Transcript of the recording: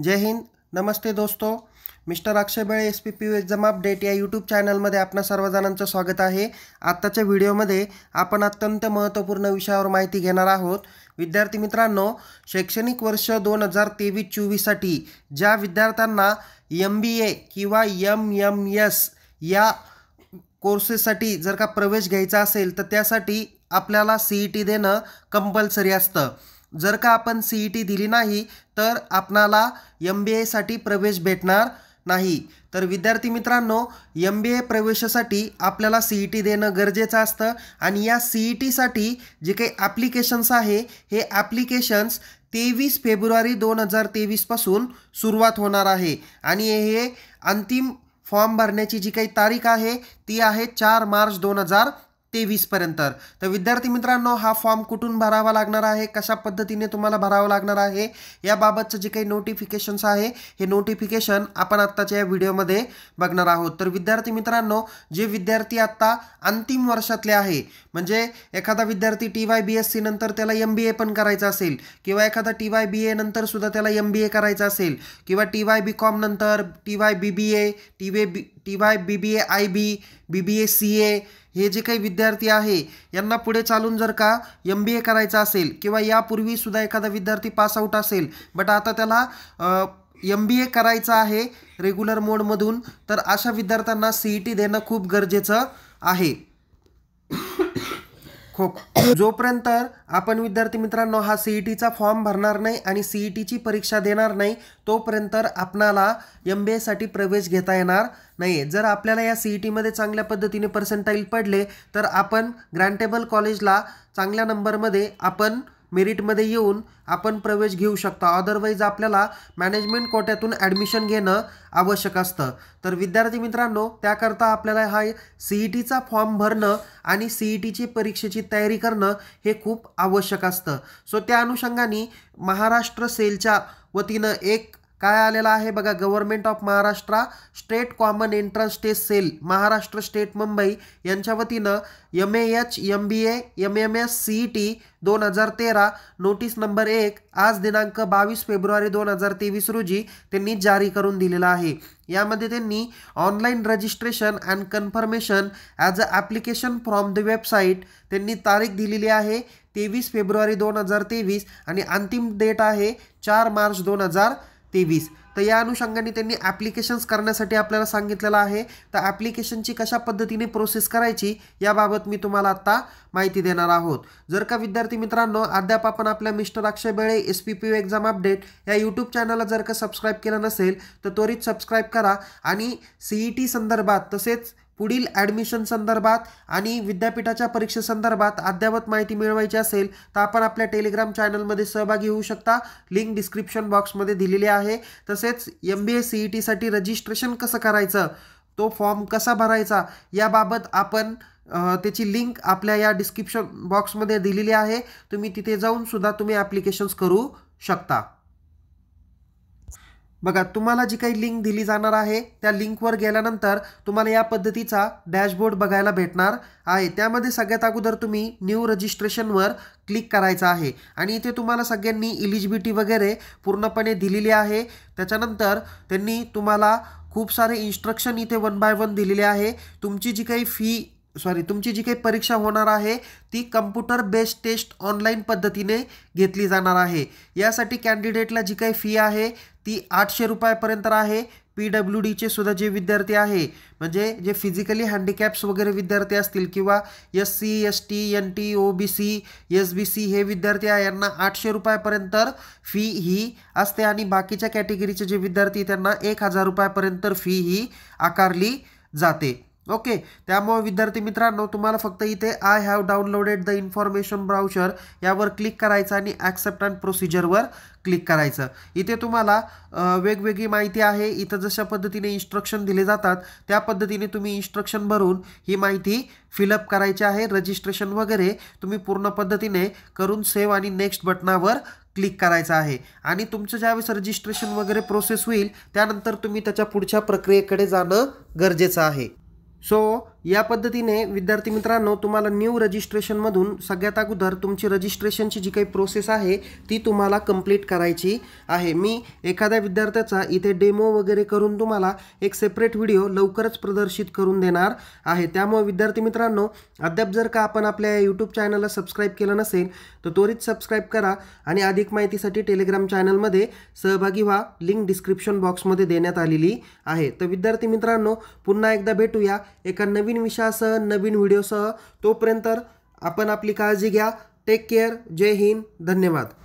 जय हिंद नमस्ते दोस्तों mister Akshay Bale S P P U exam update या यूट्यूब चॅनलमध्ये आपणा सर्वजणांचं स्वागत आहे आत्ताच्या व्हिडिओमध्ये आपण अत्यंत महत्त्वपूर्ण विषयावर माहिती घेणार आहोत विद्यार्थी मित्रांनो शैक्षणिक वर्ष दोन हजार तेवीस चोवीससाठी ज्या विद्यार्थ्यांना एम बी ए किंवा यम एम एस या कोर्सेससाठी जर का प्रवेश घ्यायचा असेल तर त्यासाठी आपल्याला ई टी e देणं कंपल्सरी असतं जर का आपण सी ई टी दिली नाही तर आपणाला एम बी एसाठी प्रवेश भेटणार नाही तर विद्यार्थी मित्रांनो एम बी ए प्रवेशासाठी आपल्याला सी ई टी देणं गरजेचं असतं आणि या सी ई e टीसाठी जे काही ॲप्लिकेशन्स आहे हे ॲप्लिकेशन्स तेवीस फेब्रुवारी दोन हजार तेवीसपासून सुरुवात होणार आहे आणि हे अंतिम फॉर्म भरण्याची जी काही तारीख आहे ती आहे चार मार्च दोन हजार तेवीसपर्यंत तर विद्यार्थी मित्रांनो हा फॉर्म कुठून भरावा लागणार आहे कशा पद्धतीने तुम्हाला भरावा लागणार आहे याबाबतचं जे काही नोटिफिकेशन्स आहे हे नोटिफिकेशन आपण आत्ताच्या या व्हिडिओमध्ये बघणार आहोत तर विद्यार्थी मित्रांनो जे विद्यार्थी आत्ता अंतिम वर्षातले आहे म्हणजे एखादा विद्यार्थी T Y B S C नंतर त्याला एम बी ए पण करायचं असेल किंवा एखादा टी वाय बी ए नंतर सुद्धा त्याला एम बी ए करायचं असेल किंवा टी वाय बी कॉम नंतर T Y B B A T Y B T Y B B A I B B B A C A हे जे काही विद्यार्थी आहे यांना पुढे चालून जर का एम बी ए करायचं असेल किंवा यापूर्वीसुद्धा एखादा विद्यार्थी पास आऊट असेल बट आता त्याला एम बी ए करायचं आहे रेग्युलर मोडमधून तर अशा विद्यार्थ्यांना सी ई टी देणं खूप गरजेचं आहे खूप जोपर्यंत आपण विद्यार्थी मित्रांनो हा ई टीचा फॉर्म भरणार नाही आणि सीईटीची e टीची परीक्षा देणार नाही तोपर्यंत आपणाला एम बी एसाठी प्रवेश घेता येणार नाही जर आपल्याला या सीई टीमध्ये e चांगल्या पद्धतीने पर्सेंटाईल पडले तर आपण ग्रँटेबल कॉलेजला चांगल्या नंबरमध्ये आपण मेरिटमध्ये येऊन आपण प्रवेश घेऊ शकता अदरवाईज आपल्याला मॅनेजमेंट कोट्यातून ॲडमिशन घेणं आवश्यक असतं तर विद्यार्थी मित्रांनो त्याकरता आपल्याला हा ई टीचा फॉर्म भरणं आणि ई टीची e परीक्षेची तयारी करणं हे खूप आवश्यक असतं सो त्या अनुषंगाने महाराष्ट्र सेलच्या वतीनं एक काय आलेला आहे बघा government of Maharashtra state common entrance test cell Maharashtra state Mumbai यांच्या वतीनं M A H M B A M M S C E T दोन हजार तेरा नोटीस नंबर एक आज दिनांक बावीस फेब्रुवारी दोन हजार तेवीस रोजी त्यांनी जारी करून दिलेला आहे यामध्ये त्यांनी online registration and confirmation as a application from the website त्यांनी तारीख दिलेली आहे तेवीस फेब्रुवारी दोन हजार तेवीस आणि अंतिम डेट आहे चार मार्च दोन हजार तेवीस तर या अनुषंगाने त्यांनी ॲप्लिकेशन्स करण्यासाठी आपल्याला सांगितलेलं आहे तर ॲप्लिकेशनची कशा पद्धतीने प्रोसेस करायची याबाबत मी तुम्हाला आत्ता माहिती देणार आहोत जर का विद्यार्थी मित्रांनो अद्याप आपण आपल्या mister Akshay Bele S P P exam update या यूट्यूब चॅनलला जर का सबस्क्राईब केलं नसेल तर त्वरित सबस्क्राईब करा आणि सीई टी e संदर्भात तसेच पुढील ॲडमिशन संदर्भात आणि विद्यापीठाच्या परीक्षेसंदर्भात अद्ययावत माहिती मिळवायची असेल तर आपण आपल्या टेलिग्राम चॅनलमध्ये सहभागी होऊ शकता लिंक डिस्क्रिप्शन बॉक्समध्ये दिलेली आहे तसेच M B S C E टीसाठी रजिस्ट्रेशन कसं करायचं तो फॉर्म कसा भरायचा याबाबत आपण त्याची लिंक आपल्या या डिस्क्रिप्शन बॉक्समध्ये दिलेली आहे तुम्ही तिथे जाऊन सुद्धा तुम्ही ॲप्लिकेशन्स करू शकता बघा तुम्हाला जी काही लिंक दिली जाणार आहे त्या लिंकवर गेल्यानंतर तुम्हाला या पद्धतीचा डॅशबोर्ड बघायला भेटणार आहे त्यामध्ये सगळ्यात अगोदर तुम्ही न्यू रजिस्ट्रेशनवर क्लिक करायचं आहे आणि इथे तुम्हाला सगळ्यांनी इलिजिबिलिटी वगैरे पूर्णपणे दिलेली आहे त्याच्यानंतर त्यांनी तुम्हाला खूप सारे इन्स्ट्रक्शन इथे वन बाय वन दिलेले आहे तुमची जी काही फी सॉरी तुमची जी काही परीक्षा होणार आहे ती कम्प्युटर बेस्ड टेस्ट ऑनलाईन पद्धतीने घेतली जाणार आहे यासाठी कॅन्डिडेटला जी काही फी आहे ती आठशे रुपयापर्यंत आहे पी डब्ल्यू डीचे सुद्धा जे विद्यार्थी आहे म्हणजे जे फिजिकली हँडिकॅप्स वगैरे विद्यार्थी असतील किंवा S C S T N T O B C S B C हे विद्यार्थी आहे यांना आठशे रुपयापर्यंत फी ही असते आणि बाकीच्या कॅटेगरीचे जे विद्यार्थी त्यांना एक हजार रुपयापर्यंत फी ही आकारली जाते ओके त्यामुळे विद्यार्थी मित्रांनो तुम्हाला फक्त इथे I have downloaded the information brochure यावर क्लिक करायचं आणि ॲक्सेप्ट अँड प्रोसिजरवर क्लिक करायचं इथे तुम्हाला वेगवेगळी माहिती आहे इथं जशा पद्धतीने इन्स्ट्रक्शन दिले जातात त्या पद्धतीने तुम्ही इन्स्ट्रक्शन भरून ही माहिती फिलअप करायची आहे रजिस्ट्रेशन वगैरे तुम्ही पूर्ण पद्धतीने करून सेव्ह आणि नेक्स्ट बटनावर क्लिक करायचं आहे आणि तुमचं ज्यावेळेस रजिस्ट्रेशन वगैरे प्रोसेस होईल त्यानंतर तुम्ही त्याच्या पुढच्या प्रक्रियेकडे जाणं गरजेचं आहे So या पद्धतीने विद्यार्थी मित्रांनो तुम्हाला न्यू रजिस्ट्रेशनमधून सगळ्यात अगोदर तुमची रजिस्ट्रेशनची जी काही प्रोसेस आहे ती तुम्हाला कंप्लीट करायची आहे मी एखाद्या विद्यार्थ्याचा इथे डेमो वगैरे करून तुम्हाला एक सेपरेट व्हिडिओ लवकरच प्रदर्शित करून देणार आहे त्यामुळे विद्यार्थी मित्रांनो अद्याप जर का आपण आपल्या यूट्यूब चॅनलला सबस्क्राईब केलं नसेल तर त्वरित सबस्क्राईब करा आणि अधिक माहितीसाठी टेलिग्राम चॅनलमध्ये सहभागी व्हा लिंक डिस्क्रिप्शन बॉक्समध्ये देण्यात आलेली आहे तर विद्यार्थी मित्रांनो पुन्हा एकदा भेटूया एका नवीन नवीन विषयासह नवीन व्हिडिओसह तोपर्यंत आपण आपली काळजी घ्या टेक केअर जय हिंद धन्यवाद